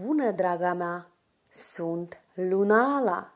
Bună, draga mea! Sunt Lunala!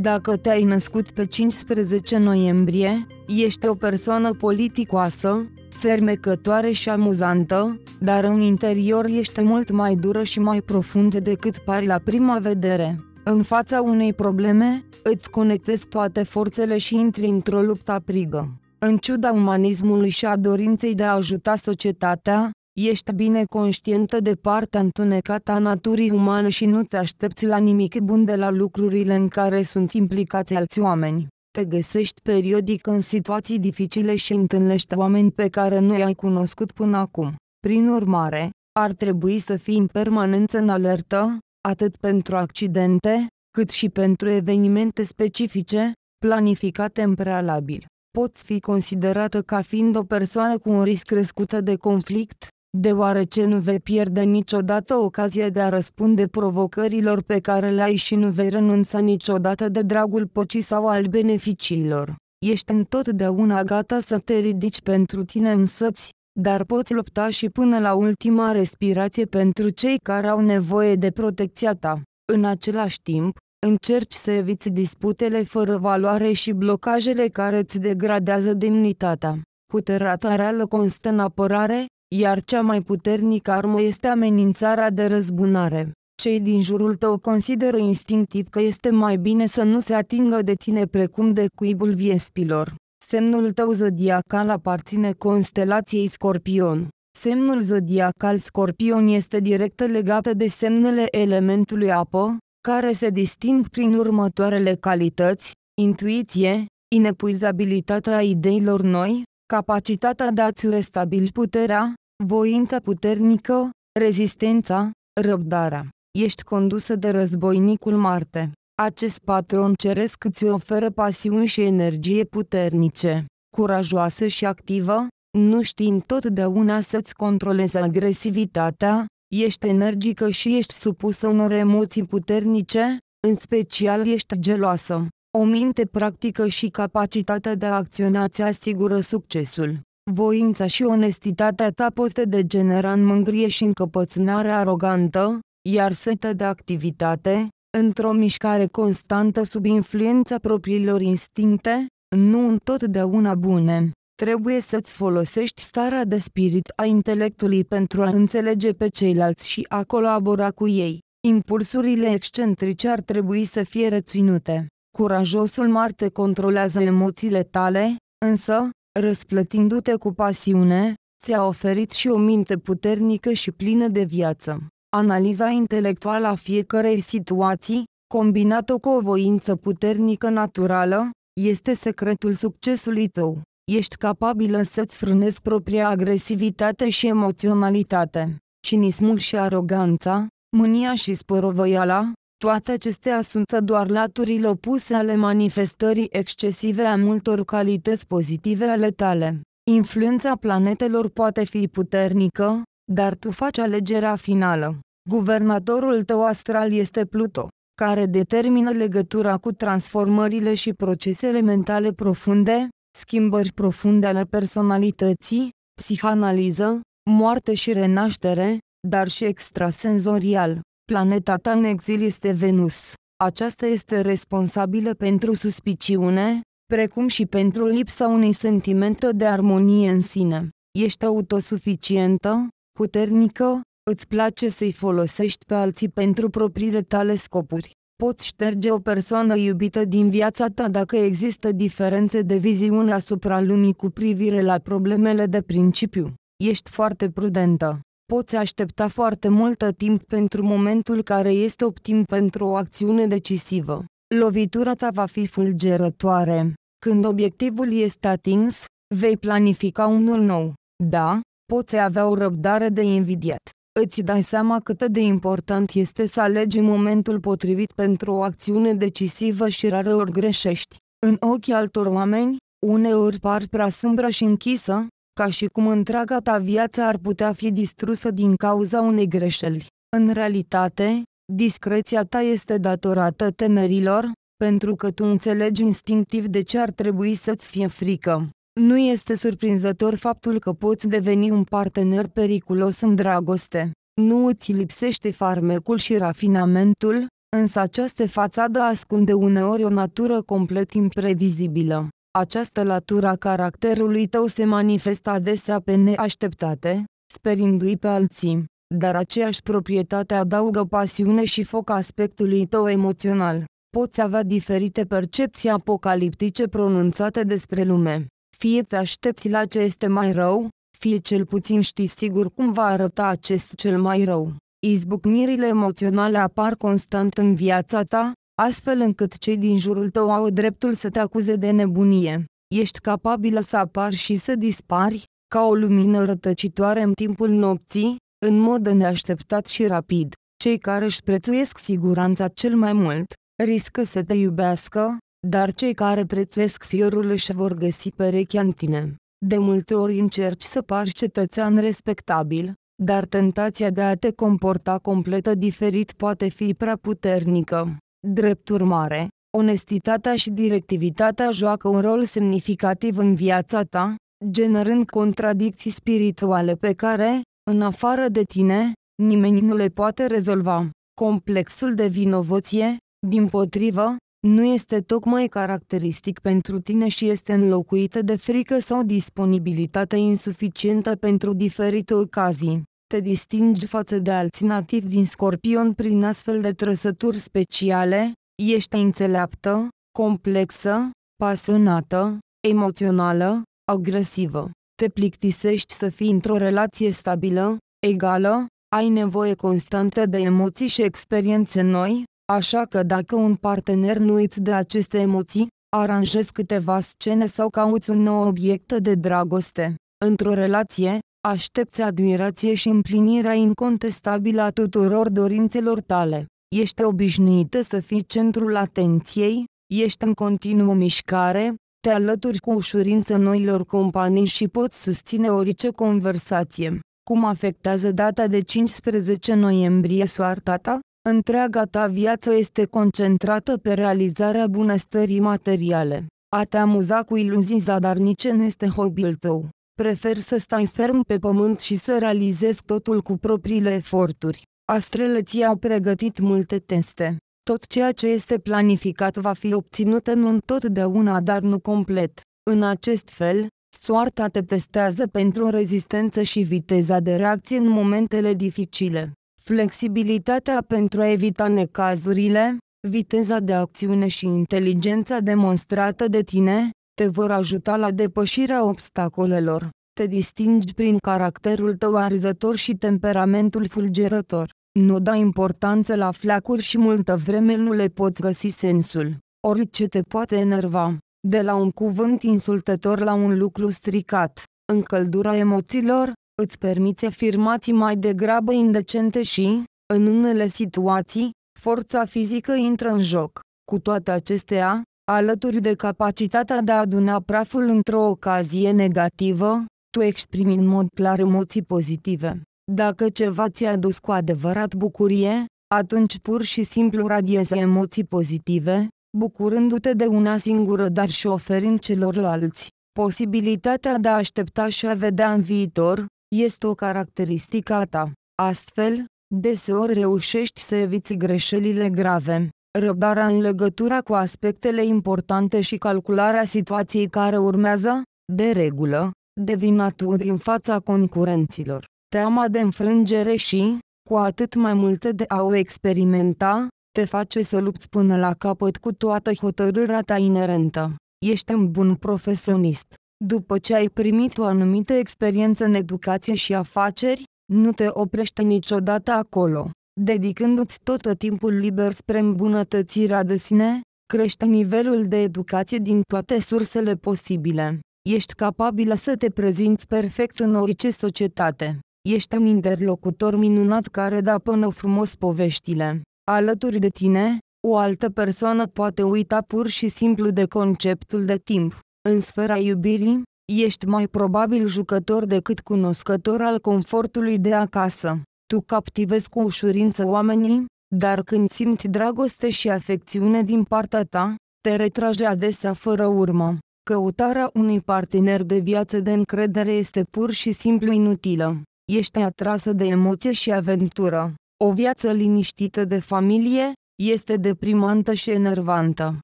Dacă te-ai născut pe 15 noiembrie, ești o persoană politicoasă, fermecătoare și amuzantă, dar în interior ești mult mai dură și mai profund decât pari la prima vedere. În fața unei probleme, îți conectezi toate forțele și intri într-o luptă aprigă. În ciuda umanismului și a dorinței de a ajuta societatea, Ești bine conștientă de partea întunecată a naturii umane și nu te aștepți la nimic bun de la lucrurile în care sunt implicați alți oameni. Te găsești periodic în situații dificile și întâlnești oameni pe care nu i-ai cunoscut până acum. Prin urmare, ar trebui să fii în permanență în alertă, atât pentru accidente, cât și pentru evenimente specifice, planificate în prealabil. Poți fi considerată ca fiind o persoană cu un risc crescut de conflict, deoarece nu vei pierde niciodată ocazia de a răspunde provocărilor pe care le ai și nu vei renunța niciodată de dragul păcii sau al beneficiilor. Ești întotdeauna gata să te ridici pentru tine însăți, dar poți lupta și până la ultima respirație pentru cei care au nevoie de protecția ta. În același timp, încerci să eviți disputele fără valoare și blocajele care îți degradează demnitatea. Puterea ta reală constă în apărare, iar cea mai puternică armă este amenințarea de răzbunare. Cei din jurul tău consideră instinctiv că este mai bine să nu se atingă de tine precum de cuibul viespilor. Semnul tău zodiacal aparține constelației Scorpion. Semnul zodiacal Scorpion este direct legat de semnele elementului apă, care se disting prin următoarele calități, intuiție, inepuizabilitatea ideilor noi, capacitatea de a-ți restabili puterea, voința puternică, rezistența, răbdarea. Ești condusă de războinicul Marte. Acest patron ceresc îți oferă pasiuni și energie puternice, curajoasă și activă, nu știm totdeauna să-ți controlezi agresivitatea, ești energică și ești supusă unor emoții puternice, în special ești geloasă. O minte practică și capacitatea de a acționa ți asigură succesul voința și onestitatea ta pot degenera în mângrie și încăpățânare arogantă, iar setă de activitate, într-o mișcare constantă sub influența propriilor instincte, nu întotdeauna bune. Trebuie să-ți folosești starea de spirit a intelectului pentru a înțelege pe ceilalți și a colabora cu ei. Impulsurile excentrice ar trebui să fie reținute. Curajosul Marte controlează emoțiile tale, însă, răsplătindu-te cu pasiune, ți-a oferit și o minte puternică și plină de viață. Analiza intelectuală a fiecărei situații, combinată cu o voință puternică naturală, este secretul succesului tău. Ești capabilă să-ți frânezi propria agresivitate și emoționalitate. Cinismul și aroganța, mânia și sporovoiala, toate acestea sunt doar laturile opuse ale manifestării excesive a multor calități pozitive ale tale. Influența planetelor poate fi puternică, dar tu faci alegerea finală. Guvernatorul tău astral este Pluto, care determină legătura cu transformările și procesele mentale profunde, schimbări profunde ale personalității, psihanaliză, moarte și renaștere, dar și extrasenzorial. Planeta ta în exil este Venus. Aceasta este responsabilă pentru suspiciune, precum și pentru lipsa unui sentiment de armonie în sine. Ești autosuficientă, puternică, îți place să-i folosești pe alții pentru propriile tale scopuri. Poți șterge o persoană iubită din viața ta dacă există diferențe de viziune asupra lumii cu privire la problemele de principiu. Ești foarte prudentă poți aștepta foarte multă timp pentru momentul care este optim pentru o acțiune decisivă. Lovitura ta va fi fulgerătoare. Când obiectivul este atins, vei planifica unul nou. Da, poți avea o răbdare de invidiat. Îți dai seama cât de important este să alegi momentul potrivit pentru o acțiune decisivă și rareori greșești. În ochii altor oameni, uneori par prea sumbră și închisă, ca și cum întreaga ta viață ar putea fi distrusă din cauza unei greșeli. În realitate, discreția ta este datorată temerilor, pentru că tu înțelegi instinctiv de ce ar trebui să-ți fie frică. Nu este surprinzător faptul că poți deveni un partener periculos în dragoste. Nu îți lipsește farmecul și rafinamentul, însă această fațadă ascunde uneori o natură complet imprevizibilă. Această latură a caracterului tău se manifestă adesea pe neașteptate, sperindu-i pe alții, dar aceeași proprietate adaugă pasiune și foc aspectului tău emoțional. Poți avea diferite percepții apocaliptice pronunțate despre lume. Fie te aștepți la ce este mai rău, fie cel puțin știi sigur cum va arăta acest cel mai rău. Izbucnirile emoționale apar constant în viața ta, astfel încât cei din jurul tău au dreptul să te acuze de nebunie. Ești capabilă să apari și să dispari, ca o lumină rătăcitoare în timpul nopții, în mod neașteptat și rapid. Cei care își prețuiesc siguranța cel mai mult, riscă să te iubească, dar cei care prețuiesc fiorul își vor găsi perechea în tine. De multe ori încerci să pari cetățean respectabil, dar tentația de a te comporta completă diferit poate fi prea puternică. Drept urmare, onestitatea și directivitatea joacă un rol semnificativ în viața ta, generând contradicții spirituale pe care, în afară de tine, nimeni nu le poate rezolva. Complexul de vinovăție, din potrivă, nu este tocmai caracteristic pentru tine și este înlocuită de frică sau disponibilitate insuficientă pentru diferite ocazii. Te distingi față de alți nativi din scorpion prin astfel de trăsături speciale, ești înțeleaptă, complexă, pasionată, emoțională, agresivă. Te plictisești să fii într-o relație stabilă, egală, ai nevoie constantă de emoții și experiențe noi, așa că dacă un partener nu îți dă aceste emoții, aranjezi câteva scene sau cauți un nou obiect de dragoste. Într-o relație, Aștepți admirație și împlinirea incontestabilă a tuturor dorințelor tale. Ești obișnuită să fii centrul atenției, ești în continuă mișcare, te alături cu ușurință noilor companii și poți susține orice conversație. Cum afectează data de 15 noiembrie soarta ta? Întreaga ta viață este concentrată pe realizarea bunăstării materiale. A te amuza cu iluzii zadarnice este hobby-ul tău. Prefer să stai ferm pe pământ și să realizezi totul cu propriile eforturi. Astrele ți-au pregătit multe teste. Tot ceea ce este planificat va fi obținut în un întotdeauna, dar nu complet. În acest fel, soarta te testează pentru rezistență și viteza de reacție în momentele dificile, flexibilitatea pentru a evita necazurile, viteza de acțiune și inteligența demonstrată de tine, te vor ajuta la depășirea obstacolelor. Te distingi prin caracterul tău arzător și temperamentul fulgerător. Nu dai importanță la flacuri și multă vreme nu le poți găsi sensul. Orice te poate enerva, de la un cuvânt insultător la un lucru stricat, încăldura emoțiilor, îți permiți afirmații mai degrabă indecente și, în unele situații, forța fizică intră în joc. Cu toate acestea, alături de capacitatea de a aduna praful într-o ocazie negativă, tu exprimi în mod clar emoții pozitive. Dacă ceva ți-a dus cu adevărat bucurie, atunci pur și simplu radiezi emoții pozitive, bucurându-te de una singură dar și oferind celorlalți. Posibilitatea de a aștepta și a vedea în viitor, este o caracteristică a ta. Astfel, deseori reușești să eviți greșelile grave răbdarea în legătură cu aspectele importante și calcularea situației care urmează, de regulă, devin aturi în fața concurenților. Teama de înfrângere și, cu atât mai multe de a o experimenta, te face să lupți până la capăt cu toată hotărârea ta inerentă. Ești un bun profesionist. După ce ai primit o anumită experiență în educație și afaceri, nu te oprește niciodată acolo dedicându-ți tot timpul liber spre îmbunătățirea de sine, crește nivelul de educație din toate sursele posibile. Ești capabilă să te prezinți perfect în orice societate. Ești un interlocutor minunat care dă până frumos poveștile. Alături de tine, o altă persoană poate uita pur și simplu de conceptul de timp. În sfera iubirii, ești mai probabil jucător decât cunoscător al confortului de acasă. Tu captivezi cu ușurință oamenii, dar când simți dragoste și afecțiune din partea ta, te retrage adesea fără urmă. Căutarea unui partener de viață de încredere este pur și simplu inutilă. Ești atrasă de emoție și aventură. O viață liniștită de familie este deprimantă și enervantă.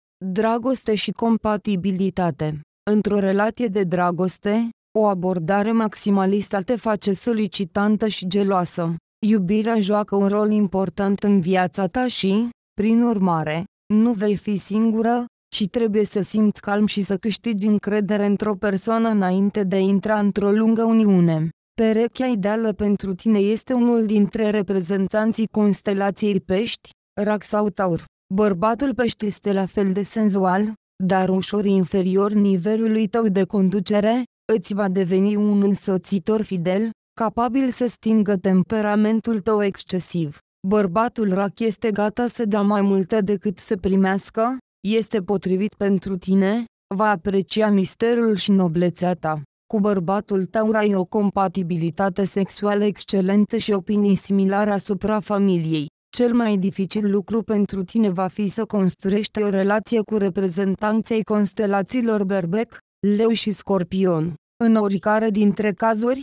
Dragoste și compatibilitate. Într-o relație de dragoste, o abordare maximalistă te face solicitantă și geloasă. Iubirea joacă un rol important în viața ta și, prin urmare, nu vei fi singură, ci trebuie să simți calm și să câștigi încredere într-o persoană înainte de a intra într-o lungă uniune. Perechea ideală pentru tine este unul dintre reprezentanții constelației pești, rac sau taur. Bărbatul pești este la fel de senzual, dar ușor inferior nivelului tău de conducere, îți va deveni un însoțitor fidel, capabil să stingă temperamentul tău excesiv. Bărbatul rac este gata să dea mai multe decât să primească, este potrivit pentru tine, va aprecia misterul și noblețea ta. Cu bărbatul tău ai o compatibilitate sexuală excelentă și opinii similare asupra familiei. Cel mai dificil lucru pentru tine va fi să construiești o relație cu reprezentanței constelațiilor Berbec, Leu și Scorpion. În oricare dintre cazuri,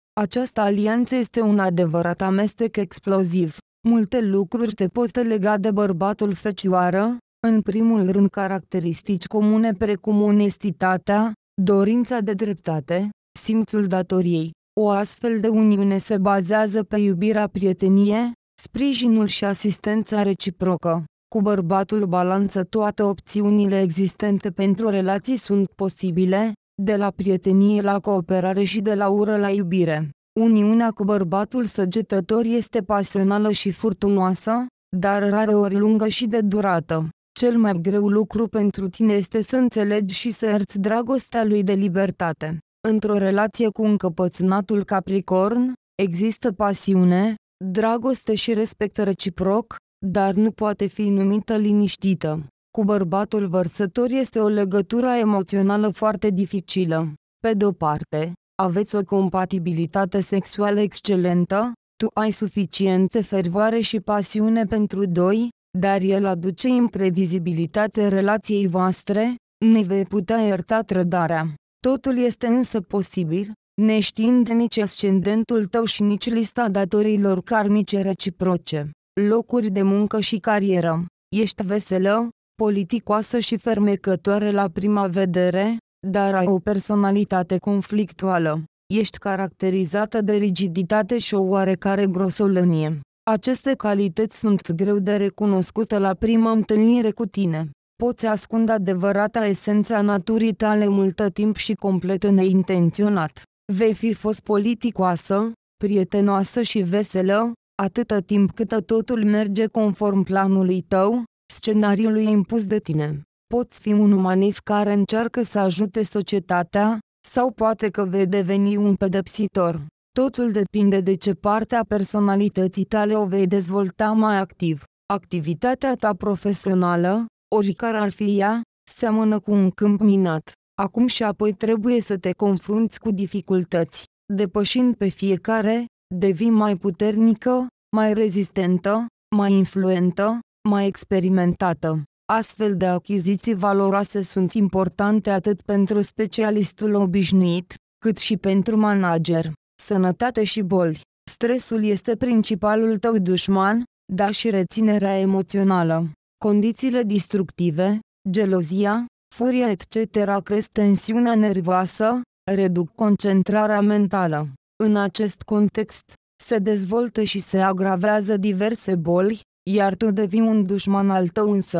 această alianță este un adevărat amestec exploziv. Multe lucruri te pot lega de bărbatul fecioară, în primul rând caracteristici comune precum onestitatea, dorința de dreptate, simțul datoriei. O astfel de uniune se bazează pe iubirea prietenie, sprijinul și asistența reciprocă. Cu bărbatul balanță toate opțiunile existente pentru relații sunt posibile, de la prietenie la cooperare și de la ură la iubire. Uniunea cu bărbatul săgetător este pasională și furtunoasă, dar rareori lungă și de durată. Cel mai greu lucru pentru tine este să înțelegi și să erți dragostea lui de libertate. Într-o relație cu încăpățânatul Capricorn, există pasiune, dragoste și respect reciproc, dar nu poate fi numită liniștită. Cu bărbatul vărsător este o legătură emoțională foarte dificilă. Pe de-o parte, aveți o compatibilitate sexuală excelentă, tu ai suficiente fervoare și pasiune pentru doi, dar el aduce imprevizibilitate relației voastre, ne vei putea ierta trădarea. Totul este însă posibil, neștiind nici ascendentul tău și nici lista datorilor karmice reciproce, locuri de muncă și carieră. Ești veselă, politicoasă și fermecătoare la prima vedere, dar ai o personalitate conflictuală. Ești caracterizată de rigiditate și o oarecare grosolănie. Aceste calități sunt greu de recunoscute la prima întâlnire cu tine. Poți ascunde adevărata esența naturii tale multă timp și complet neintenționat. Vei fi fost politicoasă, prietenoasă și veselă, atâta timp cât totul merge conform planului tău, scenariului impus de tine. Poți fi un umanist care încearcă să ajute societatea, sau poate că vei deveni un pedepsitor. Totul depinde de ce parte a personalității tale o vei dezvolta mai activ. Activitatea ta profesională, oricare ar fi ea, seamănă cu un câmp minat. Acum și apoi trebuie să te confrunți cu dificultăți. Depășind pe fiecare, devii mai puternică, mai rezistentă, mai influentă, mai experimentată. Astfel de achiziții valoroase sunt importante atât pentru specialistul obișnuit, cât și pentru manager. Sănătate și boli. Stresul este principalul tău dușman, dar și reținerea emoțională. Condițiile distructive, gelozia, furia etc. cresc tensiunea nervoasă, reduc concentrarea mentală. În acest context, se dezvoltă și se agravează diverse boli, iar tu devii un dușman al tău îți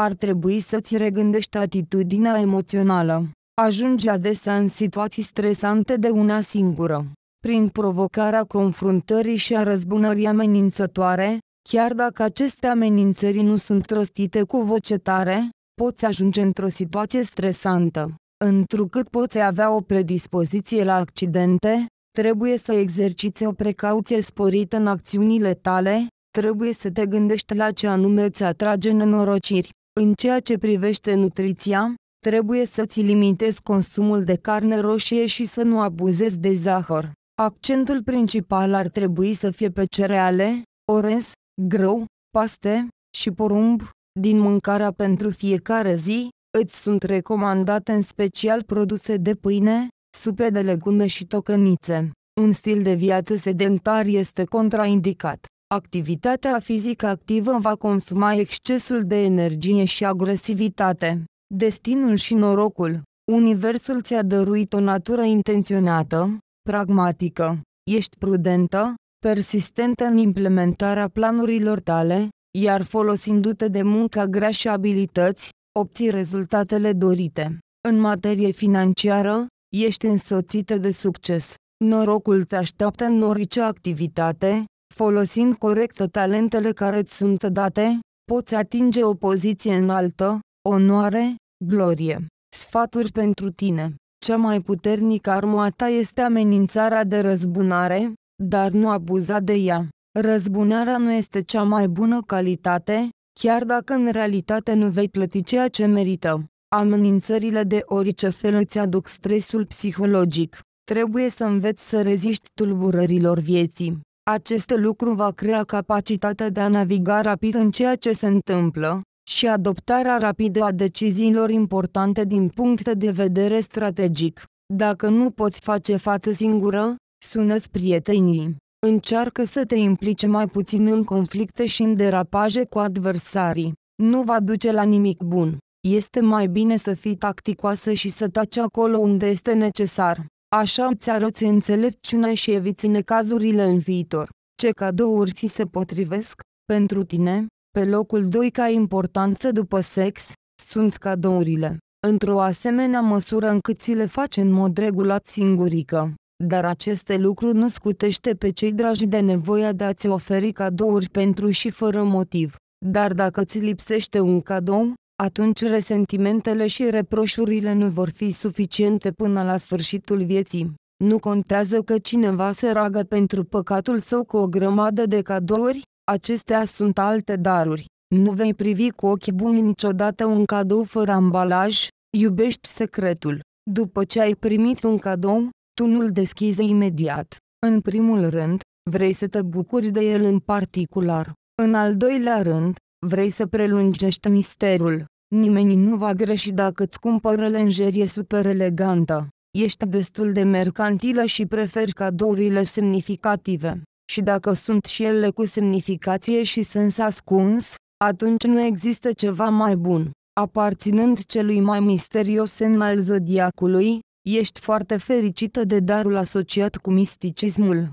Ar trebui să-ți regândești atitudinea emoțională. Ajungi adesea în situații stresante de una singură. Prin provocarea confruntării și a răzbunării amenințătoare, chiar dacă aceste amenințări nu sunt rostite cu voce tare, poți ajunge într-o situație stresantă. Întrucât poți avea o predispoziție la accidente, trebuie să exerciți o precauție sporită în acțiunile tale, Trebuie să te gândești la ce anume îți atrage nenorociri. În ceea ce privește nutriția, trebuie să-ți limitezi consumul de carne roșie și să nu abuzezi de zahăr. Accentul principal ar trebui să fie pe cereale, orez, grâu, paste și porumb. Din mâncarea pentru fiecare zi, îți sunt recomandate în special produse de pâine, supe de legume și tocănițe. Un stil de viață sedentar este contraindicat. Activitatea fizică activă va consuma excesul de energie și agresivitate. Destinul și norocul. Universul ți-a dăruit o natură intenționată, pragmatică. Ești prudentă, persistentă în implementarea planurilor tale, iar folosindu-te de munca grea și abilități, obții rezultatele dorite. În materie financiară, ești însoțită de succes. Norocul te așteaptă în orice activitate, Folosind corect talentele care îți sunt date, poți atinge o poziție înaltă, onoare, glorie. Sfaturi pentru tine. Cea mai puternică armă ta este amenințarea de răzbunare, dar nu abuza de ea. Răzbunarea nu este cea mai bună calitate, chiar dacă în realitate nu vei plăti ceea ce merită. Amenințările de orice fel îți aduc stresul psihologic. Trebuie să înveți să reziști tulburărilor vieții. Acest lucru va crea capacitatea de a naviga rapid în ceea ce se întâmplă și adoptarea rapidă a deciziilor importante din punct de vedere strategic. Dacă nu poți face față singură, sună-ți prietenii. Încearcă să te implice mai puțin în conflicte și în derapaje cu adversarii. Nu va duce la nimic bun. Este mai bine să fii tacticoasă și să taci acolo unde este necesar. Așa îți arăți înțelepciunea și eviți necazurile în viitor. Ce cadouri ți se potrivesc, pentru tine, pe locul 2 ca importanță după sex, sunt cadourile. Într-o asemenea măsură încât ți le faci în mod regulat singurică. Dar aceste lucruri nu scutește pe cei dragi de nevoia de a-ți oferi cadouri pentru și fără motiv. Dar dacă ți lipsește un cadou, atunci resentimentele și reproșurile nu vor fi suficiente până la sfârșitul vieții. Nu contează că cineva se roagă pentru păcatul său cu o grămadă de cadouri, acestea sunt alte daruri. Nu vei privi cu ochi buni niciodată un cadou fără ambalaj, iubești secretul. După ce ai primit un cadou, tu nu-l deschizi imediat. În primul rând, vrei să te bucuri de el în particular. În al doilea rând, vrei să prelungești misterul. Nimeni nu va greși dacă îți cumpără lenjerie super elegantă. Ești destul de mercantilă și preferi cadourile semnificative. Și dacă sunt și ele cu semnificație și sens ascuns, atunci nu există ceva mai bun. Aparținând celui mai misterios semn al zodiacului, ești foarte fericită de darul asociat cu misticismul.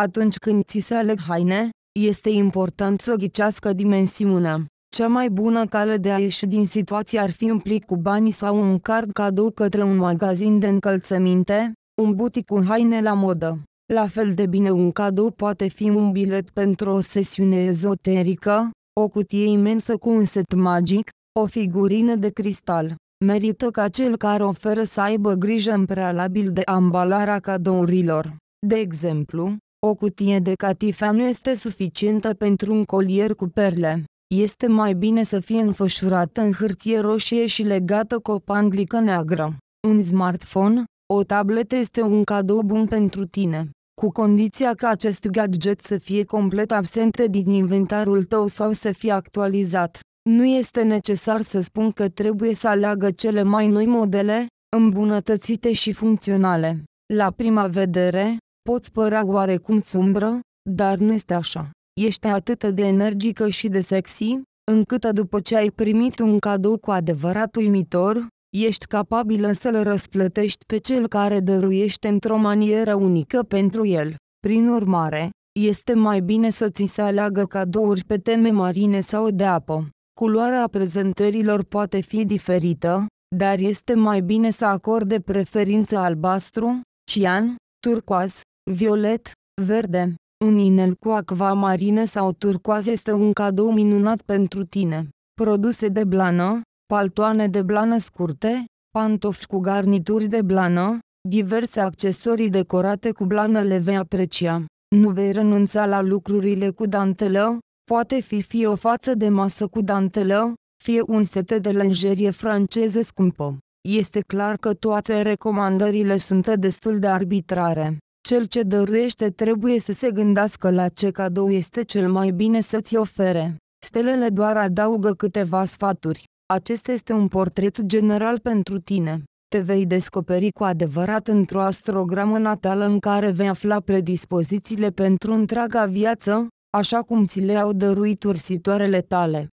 Atunci când ți se aleg haine, este important să ghicească dimensiunea. Cea mai bună cale de a ieși din situație ar fi un plic cu bani sau un card cadou către un magazin de încălțăminte, un butic cu haine la modă. La fel de bine un cadou poate fi un bilet pentru o sesiune ezoterică, o cutie imensă cu un set magic, o figurină de cristal. Merită ca cel care oferă să aibă grijă în prealabil de ambalarea cadourilor. De exemplu, o cutie de catifea nu este suficientă pentru un colier cu perle. Este mai bine să fie înfășurată în hârtie roșie și legată cu o panglică neagră. Un smartphone, o tabletă este un cadou bun pentru tine, cu condiția ca acest gadget să fie complet absent din inventarul tău sau să fie actualizat. Nu este necesar să spun că trebuie să aleagă cele mai noi modele, îmbunătățite și funcționale. La prima vedere, Poți părea oarecum țumbră, dar nu este așa. Ești atât de energică și de sexy, încât după ce ai primit un cadou cu adevărat uimitor, ești capabilă să-l răsplătești pe cel care dăruiește într-o manieră unică pentru el. Prin urmare, este mai bine să ți se aleagă cadouri pe teme marine sau de apă. Culoarea prezentărilor poate fi diferită, dar este mai bine să acorde preferință albastru, cian, turcoaz, Violet, verde, un inel cu acvamarine sau turcoaz este un cadou minunat pentru tine. Produse de blană, paltoane de blană scurte, pantofi cu garnituri de blană, diverse accesorii decorate cu blană le vei aprecia. Nu vei renunța la lucrurile cu dantelă, poate fi fie o față de masă cu dantelă, fie un set de lenjerie franceză scumpă. Este clar că toate recomandările sunt destul de arbitrare. Cel ce dăruiește trebuie să se gândească la ce cadou este cel mai bine să-ți ofere. Stelele doar adaugă câteva sfaturi. Acesta este un portret general pentru tine. Te vei descoperi cu adevărat într-o astrogramă natală în care vei afla predispozițiile pentru întreaga viață, așa cum ți le-au dăruit ursitoarele tale.